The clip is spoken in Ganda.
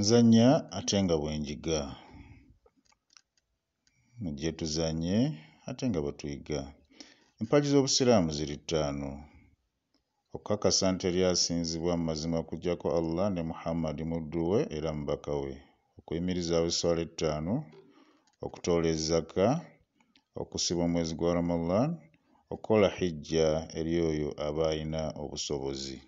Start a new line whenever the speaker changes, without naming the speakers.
Nzannya ate nga bwe njiga. Gye tuzannye ate nga bwe tuyiga. Empagi z'obusiraamu ziri ttaano. Okukakasa nti eri asinzibwa mu mazima kujjako Allah ne Muhammad muddu we era mubaka we. Okuyimirizaawo eswala ettaano, okutoola ezzaka, okusiba omwezi gwa Ramadan, okukola hijja eri oyo aba ayina obusobozi.